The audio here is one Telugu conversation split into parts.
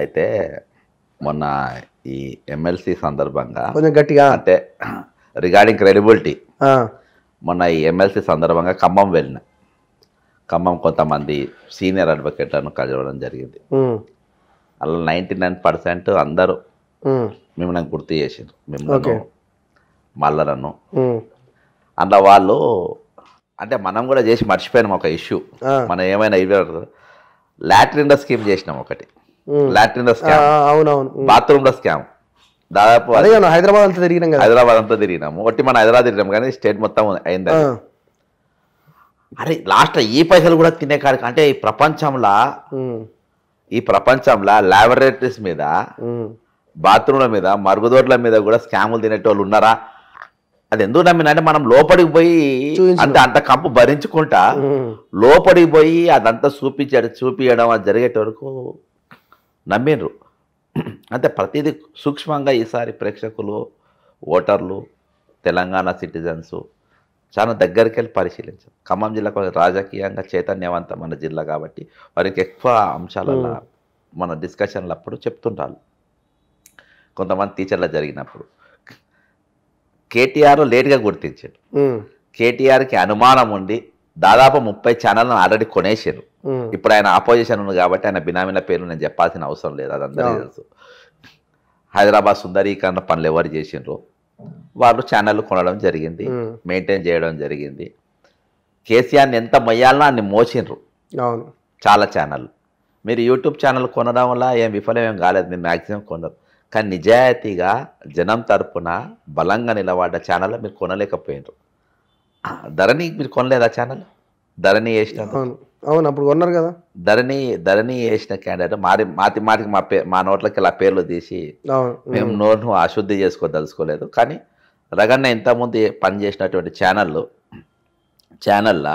అయితే మొన్న ఈ ఎమ్మెల్సీ సందర్భంగా కొంచెం గట్టిగా అంటే రిగార్డింగ్ క్రెడిబిలిటీ మొన్న ఈ ఎమ్మెల్సీ సందర్భంగా ఖమ్మం వెళ్ళిన ఖమ్మం కొంతమంది సీనియర్ అడ్వకేట్లను కలవడం జరిగింది అలా నైంటీ నైన్ పర్సెంట్ అందరూ మిమ్మల్ని గుర్తు చేసారు మిమ్మల్ని మల్లరను అందులో వాళ్ళు అంటే మనం కూడా చేసి మర్చిపోయినాం ఒక ఇష్యూ మనం ఏమైనా ఇవ్వరు లాట్రిన్ స్కీమ్ చేసినాం ఒకటి లాట్రిన్ స్కామ్ అవునవును బాత్రూమ్ లో స్కామ్ దాదాపు హైదరాబాద్ అంతా తిరిగినాం కదా హైదరాబాద్ అంతా తిరిగినాము ఒట్టి మన హైదరాబాద్ తిరిగినాం కానీ స్టేట్ మొత్తం అయింది అరే లాస్ట్ ఈ పైసలు కూడా తినే కాడికి అంటే ఈ ప్రపంచంలో ఈ ప్రపంచంలో లాబొరేటరీస్ మీద బాత్రూమ్ల మీద మరుగుదొడ్ల మీద కూడా స్కాములు తినేటోళ్ళు ఉన్నారా అది ఎందుకు నమ్మినంటే మనం లోపలికి పోయి అంత అంత కంపు భరించుకుంటా లోపలికి పోయి అదంతా చూపించడం చూపించడం అది జరిగేట వరకు నమ్మిండ్రు అంటే ప్రతిదీ సూక్ష్మంగా ఈసారి ప్రేక్షకులు ఓటర్లు తెలంగాణ సిటిజన్స్ చాలా దగ్గరికి వెళ్ళి పరిశీలించారు ఖమ్మం జిల్లా కొంచెం రాజకీయంగా చైతన్యవంతం మన జిల్లా కాబట్టి వారికి ఎక్కువ అంశాలలో మన డిస్కషన్లు అప్పుడు చెప్తుంటారు కొంతమంది టీచర్ల జరిగినప్పుడు కేటీఆర్ లేట్గా గుర్తించాడు కేటీఆర్కి అనుమానం ఉండి దాదాపు ముప్పై ఛానల్ను ఆల్రెడీ కొనేసారు ఇప్పుడు ఆయన అపోజిషన్ ఉంది కాబట్టి ఆయన బినామీల పేరు నేను చెప్పాల్సిన అవసరం లేదు అది అందరికీ తెలుసు హైదరాబాద్ సుందరీకరణ పనులు ఎవరు చేసిండ్రు వాళ్ళు ఛానల్ కొనడం జరిగింది మెయింటైన్ చేయడం జరిగింది కేసీఆర్ని ఎంత మొయ్యాలన్నా అన్ని మోసిండ్రు చాలా ఛానల్ మీరు యూట్యూబ్ ఛానల్ కొనడం వల్ల ఏం విఫలం ఏం కాలేదు మీరు మ్యాక్సిమం కొనరు కానీ నిజాయితీగా జనం తరపున బలంగా నిలబడ్డ ఛానల్ మీరు కొనలేకపోయినారు ధరణి మీరు కొనలేదా ఛానల్ ధరణి వేసిన అవును అప్పుడు కొన్నారు కదా ధరణి ధరణి వేసిన క్యాండిడేట్ మారి మాతి మాటికి మా పే మా నోట్లకి ఇలా పేర్లు తీసి మేము నోట్ను అశుద్ధి చేసుకోదలుచుకోలేదు కానీ రగన్న ఇంతకుముందు పనిచేసినటువంటి ఛానళ్ళు ఛానళ్ళ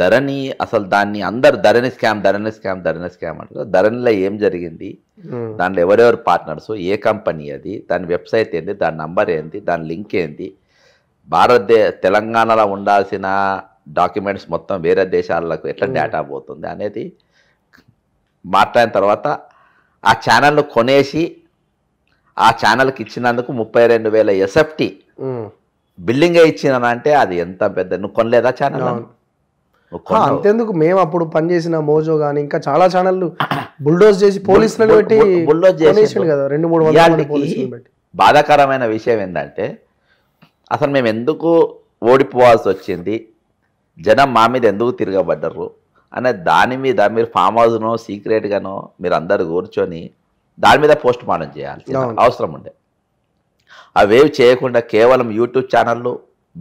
ధరణి అసలు దాన్ని అందరు Dharani scam Dharani scam Dharani scam అంటారు ధరణిలో ఏం జరిగింది దాంట్లో ఎవరెవరు పార్ట్నర్స్ ఏ కంపెనీ అది దాని వెబ్సైట్ ఏంది దాని నంబర్ ఏంది దాని లింక్ ఏంది భారతదేశ తెలంగాణలో ఉండాల్సిన డాక్యుమెంట్స్ మొత్తం వేరే దేశాలకు ఎట్లా డేటా పోతుంది అనేది మాట్లాడిన తర్వాత ఆ ఛానల్ను కొనేసి ఆ ఛానల్కి ఇచ్చినందుకు ముప్పై రెండు వేల ఎస్ఎఫ్టి బిల్డింగ్ ఇచ్చినానంటే అది ఎంత పెద్ద నువ్వు కొనలేదా ఛానల్ అంతేందుకు మేము అప్పుడు పనిచేసిన మోజో కానీ ఇంకా చాలా ఛానళ్ళు బుల్డోజ్ చేసి పోలీసులను పెట్టి బుల్డోజ్ చేసి కదా రెండు మూడు బాధాకరమైన విషయం ఏంటంటే అసలు మేము ఎందుకు ఓడిపోవాల్సి వచ్చింది జనం మా మీద ఎందుకు తిరగబడ్డరు అనే దాని మీద మీరు ఫామ్ హౌస్ను సీక్రెట్గానో మీరు అందరు కూర్చొని దాని మీద పోస్ట్ మార్టం చేయాలి అవసరం ఉండే అవేవి చేయకుండా కేవలం యూట్యూబ్ ఛానళ్ళు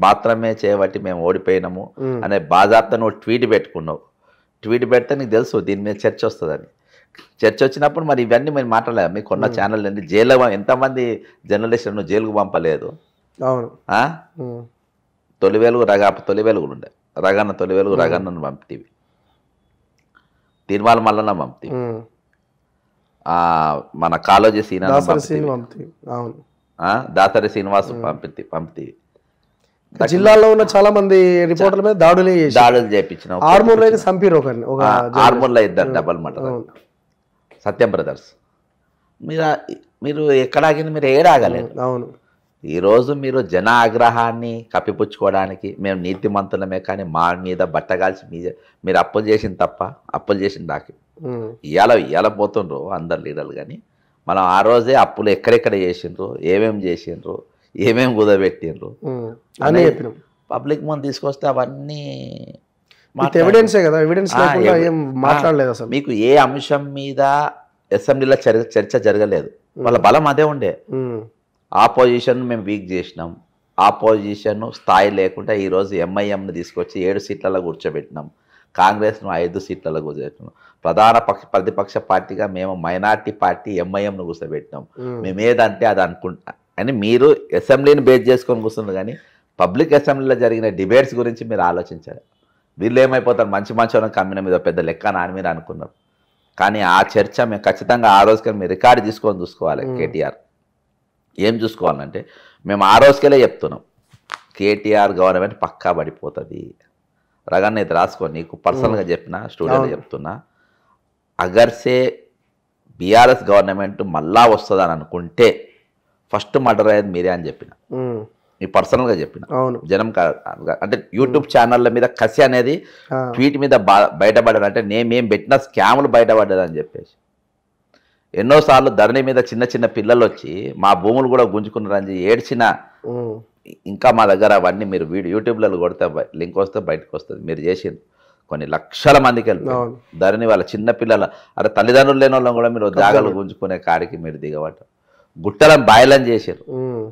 మాత్రమే చేయబట్టి మేము ఓడిపోయినాము అనే బాధార్త నువ్వు ట్వీట్ పెట్టుకున్నావు ట్వీట్ పెడితే నీకు తెలుసు దీని మీద చర్చ వస్తుందని చర్చ వచ్చినప్పుడు మరి ఇవన్నీ మేము మాట్లాడలేదు మీకు కొన్న ఛానల్ అండి జైల్లో ఎంతమంది జర్నలిస్టులను జైలుకు పంపలేదు అవును తొలి వెలుగు రగ తొలి వెలుగులు ఉండే రగన్న తొలి వెలుగు రగన్నను పంపితీవి తిరుమల మల్లన్న పంపితీ మన కాలోజీ సీనా అవును దాసరి శ్రీనివాస్ పంపితే పంపితీవి జిల్లాలో ఉన్న చాలా మంది రిపోర్టర్ల మీద దాడులు దాడులు చేయించిన ఆర్మూర్లో అయితే చంపారు ఒక ఆర్మూర్లో ఇద్దరు డబల్ మటర్ సత్యం బ్రదర్స్ మీరు మీరు ఎక్కడ ఆగింది మీరు ఏడాగలేదు అవును ఈరోజు మీరు జన ఆగ్రహాన్ని కప్పిపుచ్చుకోవడానికి మేము నీతిమంతులమే కానీ మా మీద బట్టగాల్సి మీ మీరు అప్పులు చేసింది తప్ప అప్పులు చేసిన దాకి ఇవాళ ఇవాళ పోతుండ్రు అందరు లీడర్లు కానీ మనం ఆ రోజే అప్పులు ఎక్కడెక్కడ చేసిండ్రు ఏమేమి చేసిండ్రు ఏమేమి కుదబెట్టిండ్రు అని పబ్లిక్ ముందు తీసుకొస్తే అవన్నీ మాట్లాడలేదు అసలు మీకు ఏ అంశం మీద అసెంబ్లీలో చర్చ జరగలేదు వాళ్ళ బలం అదే ఉండే ఆపోజిషన్ మేము వీక్ చేసినాం ఆపోజిషన్ స్థాయి లేకుండా ఈరోజు ఎంఐఎంని తీసుకొచ్చి ఏడు సీట్లలో కూర్చోబెట్టినాం కాంగ్రెస్ను ఐదు సీట్లలో కూర్చోబెట్టినాం ప్రధాన పక్ష ప్రతిపక్ష పార్టీగా మేము మైనార్టీ పార్టీ ఎంఐఎంను కూర్చోబెట్టినాం మేము ఏదంటే అది అనుకుంటా అని మీరు అసెంబ్లీని బేస్ చేసుకొని కూర్చున్నారు కానీ పబ్లిక్ అసెంబ్లీలో జరిగిన డిబేట్స్ గురించి మీరు ఆలోచించారు వీళ్ళు ఏమైపోతారు మంచి మంచి కమ్మిన మీద పెద్ద లెక్క నాని మీరు అనుకున్నారు కానీ ఆ చర్చ మేము ఖచ్చితంగా ఆ రోజుకి మీరు రికార్డు తీసుకొని చూసుకోవాలి కేటీఆర్ ఏం చూసుకోవాలంటే మేము ఆ రోజుకెళ్ళే చెప్తున్నాం కేటీఆర్ గవర్నమెంట్ పక్కా పడిపోతుంది రగన్న ఇది రాసుకో నీకు పర్సనల్గా చెప్పిన స్టూడెంట్ చెప్తున్నా అగర్సే బీఆర్ఎస్ గవర్నమెంట్ మళ్ళా వస్తుందని అనుకుంటే ఫస్ట్ మర్డర్ అయ్యేది మీరే అని చెప్పిన మీ పర్సనల్గా చెప్పిన జనం అంటే యూట్యూబ్ ఛానళ్ళ మీద కసి అనేది ట్వీట్ మీద బయటపడాలంటే నేమేం పెట్టినా స్కాములు బయటపడ్డదని చెప్పేసి ఎన్నోసార్లు ధరణి మీద చిన్న చిన్న పిల్లలు వచ్చి మా భూములు కూడా గుంజుకున్నారని ఏడ్చిన ఇంకా మా దగ్గర అవన్నీ మీరు వీడియో యూట్యూబ్లలో కొడితే లింక్ వస్తే బయటకు వస్తుంది మీరు చేసింది కొన్ని లక్షల మందికి వెళ్తారు ధరణి వాళ్ళ చిన్న పిల్లల అరే తల్లిదండ్రులు లేని వాళ్ళని కూడా మీరు జాగలు గుంజుకునే కాడికి మీరు దిగవటం గుట్టలను బాయలం చేశారు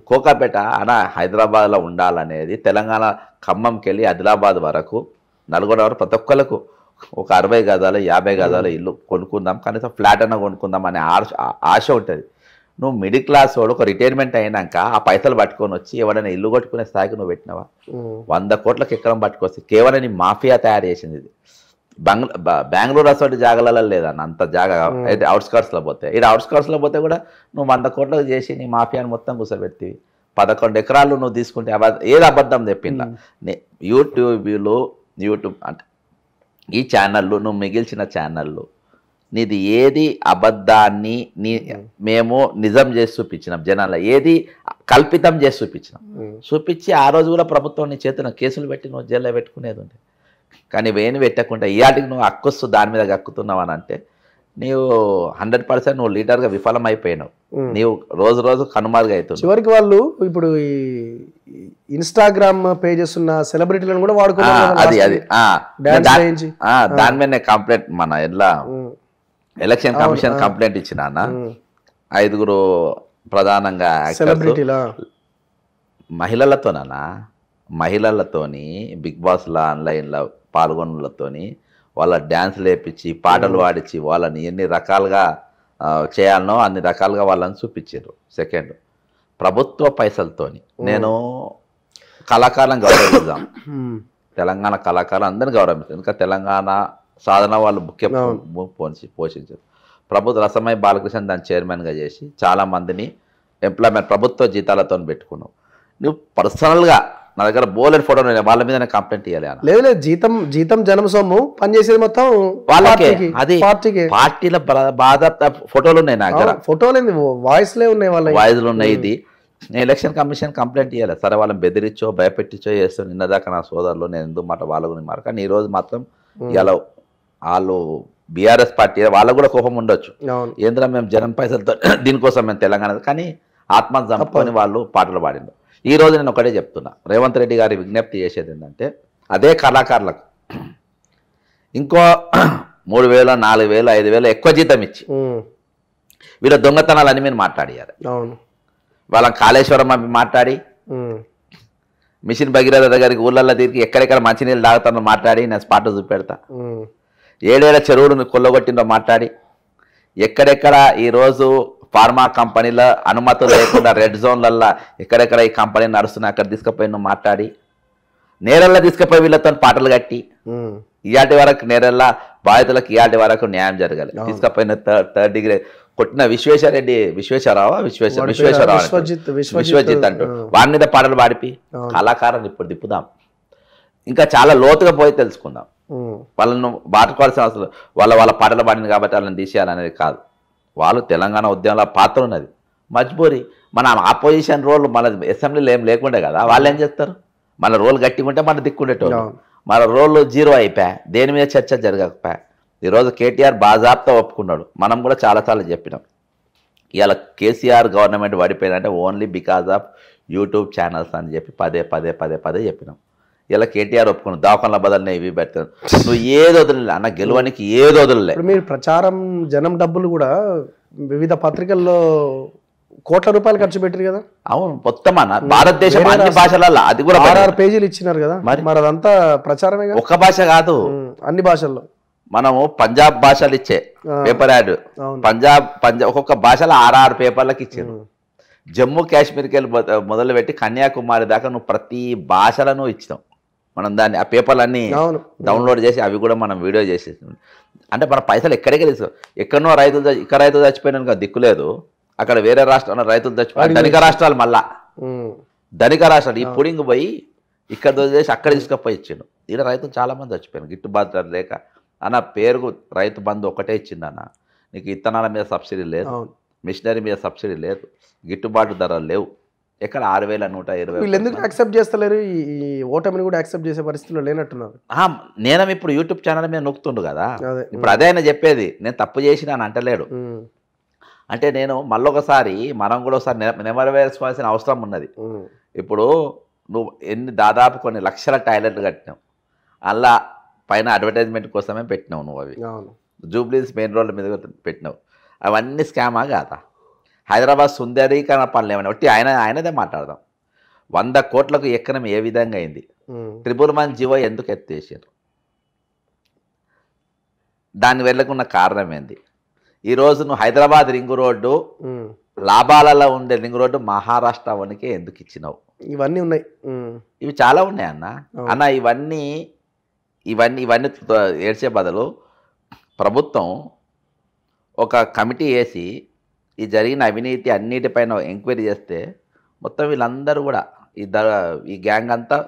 కోకాపేట అన హైదరాబాద్లో ఉండాలనేది తెలంగాణ ఖమ్మంకి వెళ్ళి ఆదిలాబాద్ వరకు నల్గొండ వరకు ప్రతి ఒక్కరికి ఒక అరవై గదాలు యాభై గదాల ఇల్లు కొనుక్కుందాం కనీసం ఫ్లాట్ అన్న కొనుక్కుందాం అనే ఆశ ఆశ ఉంటుంది నువ్వు మిడిల్ క్లాస్ వాడు ఒక రిటైర్మెంట్ అయినాక ఆ పైసలు పట్టుకొని వచ్చి ఎవడైనా ఇల్లు కొట్టుకునే స్థాయికి నువ్వు పెట్టినావా వంద కోట్లకు ఎక్కడం పట్టుకొస్తే కేవలం నీ మాఫియా తయారు చేసింది ఇది బంగ్లా బెంగళూరు అసలు జాగాలలో లేదన్న అంత జాగా అయితే అవుట్స్కర్ట్స్లో పోతే ఇది అవుట్స్కర్ట్స్లో పోతే కూడా నువ్వు వంద కోట్లకు చేసి నీ మాఫియాని మొత్తం కూర్చోబెట్టి పదకొండు ఎకరాలు నువ్వు తీసుకుంటే అబద్ధం ఏది అబద్ధం చెప్పిందా యూట్యూబ్లో యూట్యూబ్ అంటే ఈ ఛానళ్ళు నువ్వు మిగిల్చిన ఛానళ్ళు నీది ఏది అబద్ధాన్ని నీ మేము నిజం చేసి చూపించినాం జనాల ఏది కల్పితం చేసి చూపించినాం చూపించి ఆ రోజు కూడా ప్రభుత్వం నీ చేతున కేసులు పెట్టి నువ్వు జైల్లో పెట్టుకునేది కానీ వేణి పెట్టకుండా ఇవాటికి నువ్వు అక్కొస్తూ దాని మీద గక్కుతున్నావు అని అంటే నీవు హండ్రెడ్ పర్సెంట్ నువ్వు లీడర్గా విఫలం అయిపోయినావు నీవు రోజు రోజు కనుమరుగా అవుతుంది చివరికి వాళ్ళు ఇప్పుడు ఈ ఇన్స్టాగ్రామ్ పేజెస్ ఉన్న సెలబ్రిటీలను కూడా వాడుకోవాలి అది అది దాని మీద కంప్లైంట్ మన ఎట్లా ఎలక్షన్ కమిషన్ కంప్లైంట్ ఇచ్చిన ఐదుగురు ప్రధానంగా మహిళలతోనా మహిళలతోని బిగ్ బాస్లో ఆన్లైన్లో పాల్గొనలతోని వాళ్ళ డ్యాన్సులు వేపించి పాటలు పాడించి వాళ్ళని ఎన్ని రకాలుగా చేయాలనో అన్ని రకాలుగా వాళ్ళని చూపించారు సెకండ్ ప్రభుత్వ పైసలతోని నేను కళాకారులను గౌరవిద్దాం తెలంగాణ కళాకారులు అందరిని గౌరవించారు ఇంకా తెలంగాణ సాధన వాళ్ళు ముఖ్య పోషి పోషించారు ప్రభుత్వ రసమయ్య బాలకృష్ణ దాని చైర్మన్గా చేసి చాలామందిని ఎంప్లాయ్మెంట్ ప్రభుత్వ జీతాలతో పెట్టుకున్నావు నువ్వు పర్సనల్గా నా దగ్గర బోలెడ్ ఫోటో వాళ్ళ మీద కంప్లైంట్ ఇవ్వాలి లేదు లేదు జీతం జీతం జనం సొమ్ము పనిచేసేది మొత్తం వాళ్ళకి అది పార్టీకి పార్టీల బాధ ఫోటోలు ఉన్నాయి నా దగ్గర ఫోటోలు వాయిస్ లే ఉన్నాయి వాళ్ళ వాయిస్లు ఉన్నాయి ఇది నేను ఎలక్షన్ కమిషన్ కంప్లైంట్ ఇవ్వాలి సరే వాళ్ళని బెదిరించో భయపెట్టించో నిన్న దాకా నా సోదరులు నేను ఎందుకు మాట వాళ్ళ గురించి మాట కానీ ఈరోజు మాత్రం ఇలా వాళ్ళు బీఆర్ఎస్ పార్టీ వాళ్ళకు కూడా కోపం ఉండొచ్చు ఏంద్రా మేము జనం పైసలతో దీనికోసం మేము తెలంగాణ కానీ ఆత్మ చంపుకొని వాళ్ళు పాటలు పాడిండు ఈరోజు నేను ఒకటే చెప్తున్నా రేవంత్ రెడ్డి గారి విజ్ఞప్తి చేసేది ఏంటంటే అదే కళాకారులకు ఇంకో మూడు వేల నాలుగు వేల ఐదు వేల ఎక్కువ జీతం ఇచ్చి వీళ్ళ దొంగతనాలని మీరు మాట్లాడారు అవును కాళేశ్వరం అమ్మ మాట్లాడి మిషన్ భగీరథ దగ్గరికి ఊళ్ళల్లో తిరిగి ఎక్కడెక్కడ మంచినీళ్ళు తాగుతానో మాట్లాడి నేను స్పాట్ చూపెడతా ఏడేళ్ళ చెరువులు కొల్లగొట్టిందో మాట్లాడి ఎక్కడెక్కడ ఈరోజు ఫార్మా కంపెనీల అనుమతులు లేకుండా రెడ్ జోన్లల్లో ఎక్కడెక్కడ ఈ కంపెనీ నడుస్తున్నా అక్కడ తీసుకుపోయి నువ్వు మాట్లాడి నేరల్లో తీసుకుపోయి వీళ్ళతో పాటలు కట్టి ఇయాటి వరకు నేరల్లా బాధితులకు ఇయాటి వరకు న్యాయం జరగాలి తీసుకపోయిన థర్డ్ డిగ్రీ కొట్టిన విశ్వేశ్వరరెడ్డి విశ్వేశ్వరరావు విశ్వేశ్వర విశ్వేశ్వరరావు విశ్వజిత్ అంటూ వాడి మీద పాటలు పాడిపి కళాకారుని ఇప్పుడు తిప్పుదాం ఇంకా చాలా లోతుగా పోయి తెలుసుకుందాం వాళ్ళను బాటుకోవాల్సిన అవసరం వాళ్ళ వాళ్ళ పాటలు పాడింది కాబట్టి వాళ్ళని తీసేయాలనేది కాదు వాళ్ళు తెలంగాణ ఉద్యమంలో పాత్ర ఉన్నది మజ్బూరి మన ఆపోజిషన్ రోల్ మన అసెంబ్లీలో ఏం లేకుండే కదా వాళ్ళు ఏం చేస్తారు మన రోల్ గట్టిగుంటే మన దిక్కుండేటోళ్ళు మన రోల్ జీరో అయిపోయా దేని మీద చర్చ జరగకపోయా ఈరోజు కేటీఆర్ బాజాబ్తో ఒప్పుకున్నాడు మనం కూడా చాలాసార్లు చెప్పినాం ఇవాళ కేసీఆర్ గవర్నమెంట్ పడిపోయిందంటే only because of YouTube channels అని చెప్పి పదే పదే పదే పదే చెప్పినాం ఇలా కేటీఆర్ ఒప్పుకున్నాడు దావకంల బదలనే ఇవి పెట్టారు నువ్వు ఏదో వదలలే అన్న గెలవడానికి ఏదో వదలలే మీరు ప్రచారం జనం డబ్బులు కూడా వివిధ పత్రికల్లో కోట్ల రూపాయలు ఖర్చు పెట్టారు కదా అవును మొత్తం అన్న భారతదేశం భాషలలో అది కూడా ఆరు పేజీలు ఇచ్చినారు కదా మరి అదంతా ప్రచారమే ఒక భాష కాదు అన్ని భాషల్లో మనము పంజాబ్ భాషలు ఇచ్చే పేపర్ యాడ్ పంజాబ్ పంజాబ్ ఒక్కొక్క భాషలో ఆరు పేపర్లకు ఇచ్చారు జమ్మూ కాశ్మీర్కి వెళ్ళి మొదలుపెట్టి కన్యాకుమారి దాకా నువ్వు ప్రతి భాషలను ఇచ్చినావు మనం దాన్ని ఆ పేపర్లన్నీ డౌన్లోడ్ చేసి అవి కూడా మనం వీడియో చేసేసాం అంటే మన పైసలు ఎక్కడికి తెలుసు ఎక్కడో రైతులు ఇక్కడ రైతులు చచ్చిపోయినాక దిక్కులేదు అక్కడ వేరే రాష్ట్రంలో రైతులు చచ్చిపోయి ధనిక రాష్ట్రాలు మళ్ళా ధనిక రాష్ట్రాలు ఈ పుడింగ్ పోయి ఇక్కడ చేసి అక్కడ తీసుకపోయి ఇచ్చిండు ఈడ రైతులు చాలామంది చచ్చిపోయారు గిట్టుబాటు లేక అన్న పేరుకు రైతు బంధు ఒకటే ఇచ్చిండు అన్న నీకు ఇత్తనాల మీద సబ్సిడీ లేదు మిషనరీ మీద సబ్సిడీ లేదు గిట్టుబాటు ధరలు లేవు ఎక్కడ ఆరు వేల నూట ఇరవై వీళ్ళు ఎందుకు యాక్సెప్ట్ చేస్తలేరు ఈ ఓటమిని కూడా యాక్సెప్ట్ చేసే పరిస్థితిలో లేనట్టున్నారు నేను ఇప్పుడు యూట్యూబ్ ఛానల్ మీద నొక్కుతుండు కదా ఇప్పుడు అదే ఆయన చెప్పేది నేను తప్పు చేసిన అని అంటలేడు అంటే నేను మళ్ళొకసారి మనం కూడా ఒకసారి నెమరవేసుకోవాల్సిన అవసరం ఉన్నది ఇప్పుడు నువ్వు ఎన్ని దాదాపు కొన్ని లక్షల టాయిలెట్లు కట్టినావు అలా పైన అడ్వర్టైజ్మెంట్ కోసమే పెట్టినావు నువ్వు అవి జూబ్లీస్ మెయిన్ రోడ్ల మీద పెట్టినావు అవన్నీ స్కామా కాదా హైదరాబాద్ సుందరీకరణ పనులు ఏమైనా బట్టి ఆయన ఆయనదే మాట్లాడదాం వంద కోట్లకు ఎక్కడం ఏ విధంగా అయింది ట్రిపుల్ మన్ జీవో ఎందుకు ఎత్తేసారు దాన్ని వెళ్ళకున్న కారణం ఏంది ఈరోజు నువ్వు హైదరాబాద్ రింగు రోడ్డు లాభాలలో ఉండే రింగు రోడ్డు మహారాష్ట్ర వనికే ఎందుకు ఇచ్చినావు ఇవన్నీ ఉన్నాయి ఇవి చాలా ఉన్నాయి అన్న అన్న ఇవన్నీ ఇవన్నీ ఇవన్నీ ఏడ్చే బదులు ప్రభుత్వం ఒక కమిటీ వేసి ఈ జరిగిన అవినీతి అన్నిటిపైన ఎంక్వైరీ చేస్తే మొత్తం వీళ్ళందరూ కూడా ఈ ద ఈ గ్యాంగ్ అంతా